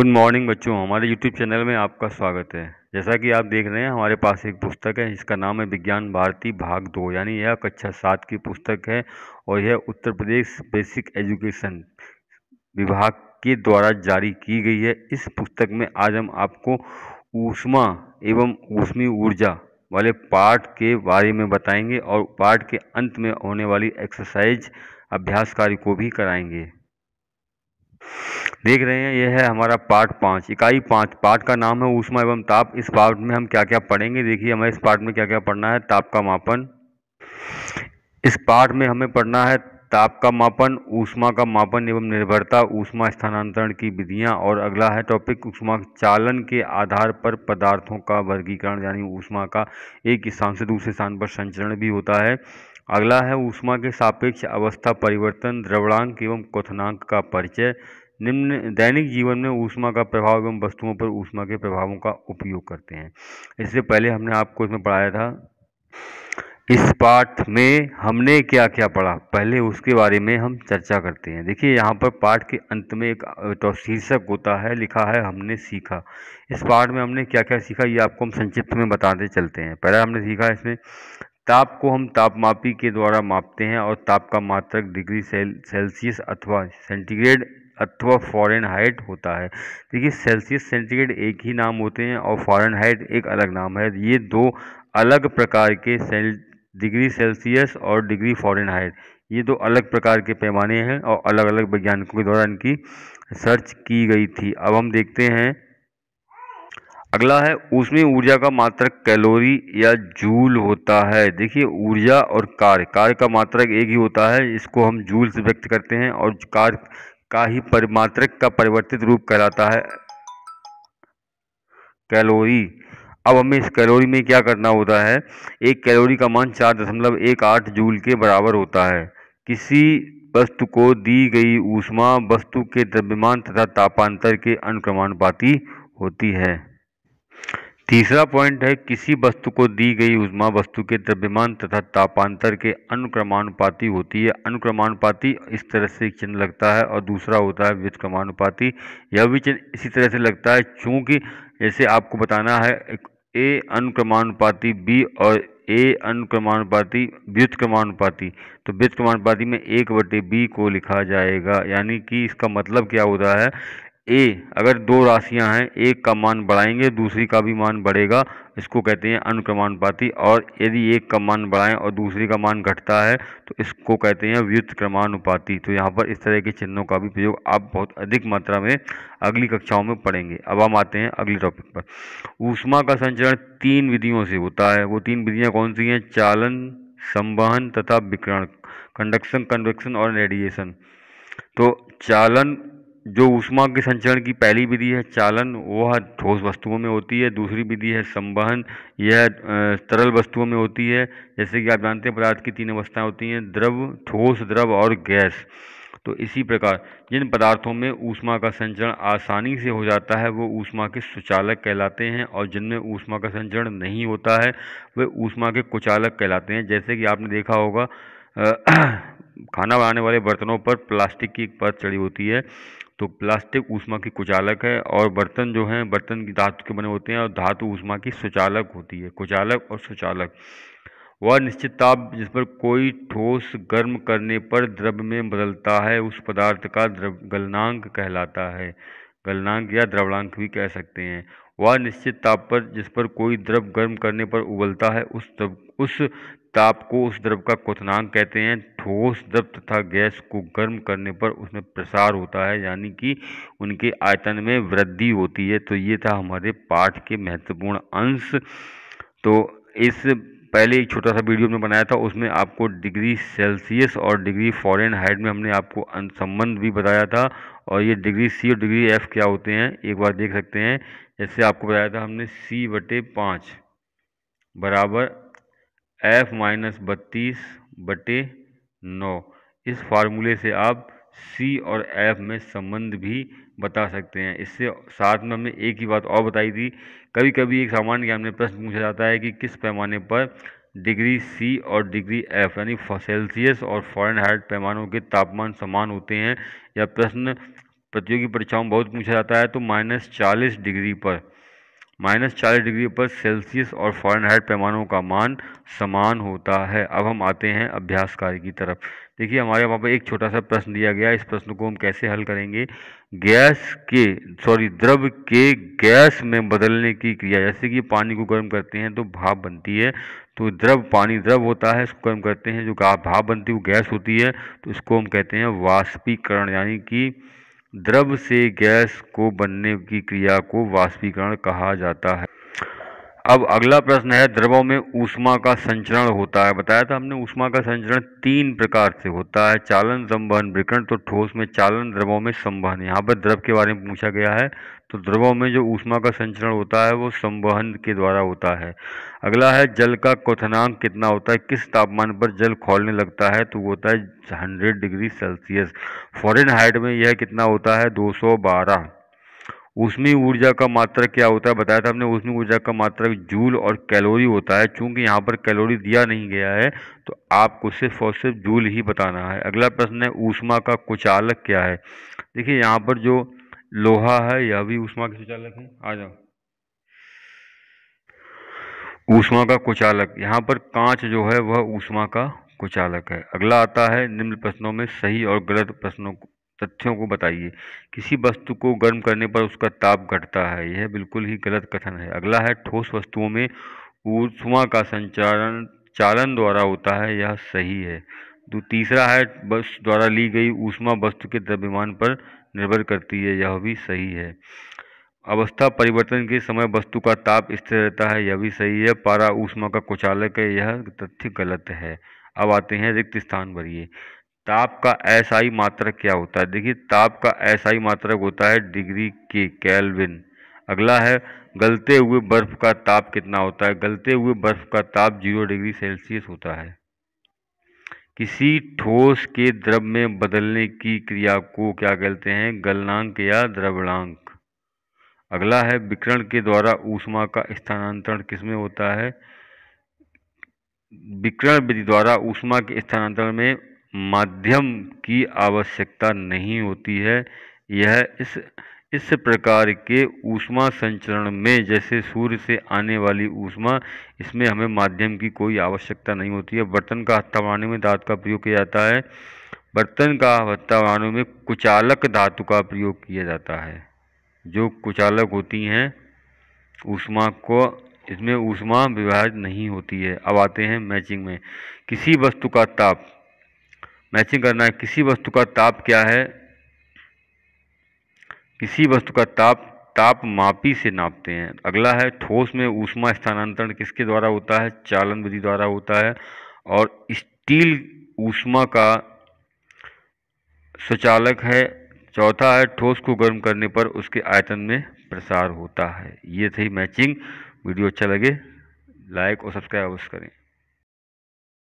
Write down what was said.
good morning बच्चों हमारे YouTube channel में आपका स्वागत है जैसा कि आप देख रहे हैं हमारे पास एक पुस्तक है इसका नाम है विज्ञान भारती भाग दो यानी यह कक्षा सात की पुस्तक है और यह उत्तर प्रदेश बेसिक एजुकेशन विभाग के द्वारा जारी की गई है इस पुस्तक में आज हम आपको ऊष्मा एवं ऊष्मी ऊर्जा वाले पाठ के बारे में बताएंगे और पार्ट के अंत में होने वाली एक्सरसाइज अभ्यास कार्य को भी कराएंगे देख रहे हैं यह है हमारा पार्ट पाँच इकाई पाँच पार्ट का नाम है ऊष्मा एवं ताप इस पार्ट में हम क्या क्या पढ़ेंगे देखिए हमें इस पार्ट में क्या क्या पढ़ना है ताप का मापन इस पार्ट में हमें पढ़ना है ताप का मापन ऊष्मा का मापन एवं निर्भरता ऊष्मा स्थानांतरण की विधियां और अगला है टॉपिक ऊष्मा चालन के आधार पर पदार्थों का वर्गीकरण यानी ऊष्मा का एक स्थान से दूसरे स्थान पर संचरण भी होता है अगला है ऊष्मा के सापेक्ष अवस्था परिवर्तन द्रवणांक एवं क्वथनांक का परिचय निम्न दैनिक जीवन में ऊष्मा का प्रभाव एवं वस्तुओं पर ऊष्मा के प्रभावों का उपयोग करते हैं इससे पहले हमने आपको इसमें पढ़ाया था इस पाठ में हमने क्या क्या पढ़ा पहले उसके बारे में हम चर्चा करते हैं देखिए यहाँ पर पाठ के अंत में एक तो शीर्षक होता है लिखा है हमने सीखा इस पाठ में हमने क्या क्या सीखा ये आपको हम संक्षिप्त में बताते चलते हैं पहला हमने सीखा इसमें ताप को हम तापमापी के द्वारा मापते हैं और ताप का मात्रक डिग्री सेल सेल्सियस अथवा सेंटीग्रेड अथवा फॉरन हाइट होता है देखिए सेल्सियस सेंटीग्रेड एक ही नाम होते हैं और फॉरन हाइट एक अलग नाम है ये दो अलग प्रकार के सेल डिग्री सेल्सियस और डिग्री फॉरेन हाइट ये दो अलग प्रकार के पैमाने हैं और अलग अलग वैज्ञानिकों के द्वारा इनकी सर्च की गई थी अब हम देखते हैं अगला है उसमें ऊर्जा का मात्रक कैलोरी या जूल होता है देखिए ऊर्जा और कार्य कार्य का मात्रक एक ही होता है इसको हम जूल से व्यक्त करते हैं और कार्य का ही परमात्रक का परिवर्तित रूप कहलाता है कैलोरी अब हमें इस कैलोरी में क्या करना होता है एक कैलोरी का मान चार दशमलव एक आठ जूल के बराबर होता है किसी वस्तु को दी गई ऊष्मा वस्तु के द्रव्यमान तथा तापांतर के अनुक्रमानुपाती होती है तीसरा पॉइंट है किसी वस्तु को दी गई उष्मा वस्तु के द्रव्यमान तथा तापांतर के अनुक्रमानुपाती होती है अनुक्रमानुपाती इस तरह से चिन्ह लगता है और दूसरा होता है व्युत्क्रमानुपाती यह भी चिन्ह इसी तरह से लगता है चूंकि जैसे आपको बताना है ए अनुक्रमानुपाती बी और ए अनुक्रमानुपाती व्युत्क्रमानुपाति तो व्युत्क्रमानुपाती में एक बटे बी को लिखा जाएगा यानी कि इसका मतलब क्या होता है ए अगर दो राशियां हैं एक का मान बढ़ाएंगे दूसरी का भी मान बढ़ेगा इसको कहते हैं अनुक्रमानुपाती और यदि एक का मान बढ़ाएं और दूसरी का मान घटता है तो इसको कहते हैं व्युत क्रमानुपाती तो यहाँ पर इस तरह के चिन्हों का भी प्रयोग आप बहुत अधिक मात्रा में अगली कक्षाओं में पढ़ेंगे अब हम आते हैं अगले टॉपिक पर ऊष्मा का संचरण तीन विधियों से होता है वो तीन विधियाँ कौन सी हैं चालन संवहन तथा विकरण कंडक्शन कन्वेक्शन और रेडिएशन तो चालन जो ऊष्मा के संचरण की पहली विधि है चालन वह ठोस वस्तुओं में होती है दूसरी विधि है संवहन यह तरल वस्तुओं में होती है जैसे कि आप जानते हैं पदार्थ की तीन अवस्थाएं होती हैं द्रव ठोस द्रव और गैस तो इसी प्रकार जिन पदार्थों में ऊष्मा का संचरण आसानी से हो जाता है वो ऊष्मा के सुचालक कहलाते हैं और जिनमें ऊष्मा का संचरण नहीं होता है वे ऊष्मा के कुचालक कहलाते हैं जैसे कि आपने देखा होगा खाना बनाने वाले बर्तनों पर प्लास्टिक की एक परत चढ़ी होती है तो प्लास्टिक ऊष्मा की कुचालक है और बर्तन जो हैं बर्तन की धातु के बने होते हैं और धातु ऊष्मा की सुचालक होती है कुचालक और सुचालक वह निश्चित ताप जिस पर कोई ठोस गर्म करने पर द्रव में बदलता है उस पदार्थ का द्रव गलनांक कहलाता है गलनांक या द्रवणांक भी कह सकते हैं वह निश्चित ताप पर जिस पर कोई द्रव गर्म करने पर उबलता है उस द्रव उस ताप को उस द्रव का क्वथनांक कहते हैं ठोस द्रव तथा गैस को गर्म करने पर उसमें प्रसार होता है यानी कि उनके आयतन में वृद्धि होती है तो ये था हमारे पाठ के महत्वपूर्ण अंश तो इस पहले एक छोटा सा वीडियो हमने बनाया था उसमें आपको डिग्री सेल्सियस और डिग्री फॉरेन हाइट में हमने आपको अं-, संबंध भी बताया था और ये डिग्री सी और डिग्री एफ क्या होते हैं एक बार देख सकते हैं जैसे आपको बताया था हमने सी बटे पाँच बराबर एफ माइनस बत्तीस बटे नौ इस फार्मूले से आप सी और एफ में संबंध भी बता सकते हैं इससे साथ में हमने एक ही बात और बताई थी कभी कभी एक सामान्य ज्ञान में प्रश्न पूछा जाता है कि किस पैमाने पर डिग्री सी और डिग्री एफ यानी सेल्सियस और फॉरन हार्ट पैमानों के तापमान समान होते हैं या प्रश्न प्रतियोगी परीक्षाओं में बहुत पूछा जाता है तो माइनस चालीस डिग्री पर माइनस चालीस डिग्री पर सेल्सियस और फॉरनहाइट पैमानों का मान समान होता है अब हम आते हैं अभ्यास कार्य की तरफ देखिए हमारे वहाँ पर एक छोटा सा प्रश्न दिया गया इस प्रश्न को हम कैसे हल करेंगे गैस के सॉरी द्रव के गैस में बदलने की क्रिया जैसे कि पानी को गर्म करते हैं तो भाप बनती है तो द्रव पानी द्रव होता है इसको गर्म करते हैं जो भाप बनती है वो गैस होती है तो इसको हम कहते हैं वाष्पीकरण यानी कि द्रव से गैस को बनने की क्रिया को वाष्पीकरण कहा जाता है अब अगला प्रश्न है द्रवों में ऊष्मा का संचरण होता है बताया था हमने ऊष्मा का संचरण तीन प्रकार से होता है चालन संवहन विकरण तो ठोस में चालन द्रवों में संवहन यहाँ पर द्रव के बारे में पूछा गया है तो द्रवों में जो ऊष्मा का संचरण होता है वो संवहन के द्वारा होता है अगला है जल का क्वथनांक कितना होता है किस तापमान पर जल खोलने लगता है तो वो होता है hundred degree Celsius Fahrenheit में यह कितना होता है दो सौ बारह उसमें ऊर्जा का मात्रक क्या होता है बताया था हमने उसमें ऊर्जा का मात्रक जूल और कैलोरी होता है चूंकि यहाँ पर कैलोरी दिया नहीं गया है तो आपको सिर्फ और सिर्फ जूल ही बताना है अगला प्रश्न है ऊष्मा का कुचालक क्या है देखिए यहाँ पर जो लोहा है यह भी ऊष्मा के कुचालक है आ जाओ ऊष्मा का कुचालक यहाँ पर कांच जो है वह ऊष्मा का कुचालक है अगला आता है निम्न प्रश्नों में सही और गलत प्रश्नों तथ्यों को बताइए किसी वस्तु को गर्म करने पर उसका ताप घटता है यह बिल्कुल ही गलत कथन है अगला है ठोस वस्तुओं में ऊष्मा का संचालन चालन द्वारा होता है यह सही है तो तीसरा है बस द्वारा ली गई ऊष्मा वस्तु के द्रव्यमान पर निर्भर करती है यह भी सही है अवस्था परिवर्तन के समय वस्तु का ताप स्थिर रहता है यह भी सही है पारा ऊष्मा का कुचालक है यह तथ्य गलत है अब आते हैं रिक्त स्थान भरिए ताप का एसआई मात्रक क्या होता है देखिए ताप का एसआई मात्रक होता है डिग्री के कैलविन अगला है गलते हुए बर्फ़ का ताप कितना होता है गलते हुए बर्फ़ का ताप जीरो डिग्री सेल्सियस होता है किसी ठोस के द्रव में बदलने की क्रिया को क्या कहते हैं गलनांक या द्रवणांक अगला है विकरण के द्वारा ऊष्मा का स्थानांतरण किसमें होता है विकरण विधि द्वारा ऊष्मा के स्थानांतरण में माध्यम की आवश्यकता नहीं होती है यह इस इस प्रकार के ऊष्मा संचरण में जैसे सूर्य से आने वाली ऊष्मा इसमें हमें माध्यम की कोई आवश्यकता नहीं होती है बर्तन का हत्था बनाने में धातु का प्रयोग किया जाता है बर्तन का हत्था बनाने में कुचालक धातु का प्रयोग किया जाता है जो कुचालक होती हैं ऊष्मा को इसमें ऊष्मा विभाजित नहीं होती है अब आते हैं मैचिंग में किसी वस्तु का ताप मैचिंग करना है किसी वस्तु का ताप क्या है किसी वस्तु का ताप ताप मापी से नापते हैं अगला है ठोस में ऊष्मा स्थानांतरण किसके द्वारा होता है चालन विधि द्वारा होता है और स्टील ऊष्मा का स्वचालक है चौथा है ठोस को गर्म करने पर उसके आयतन में प्रसार होता है ये थी मैचिंग वीडियो अच्छा लगे लाइक और सब्सक्राइब अवश्य करें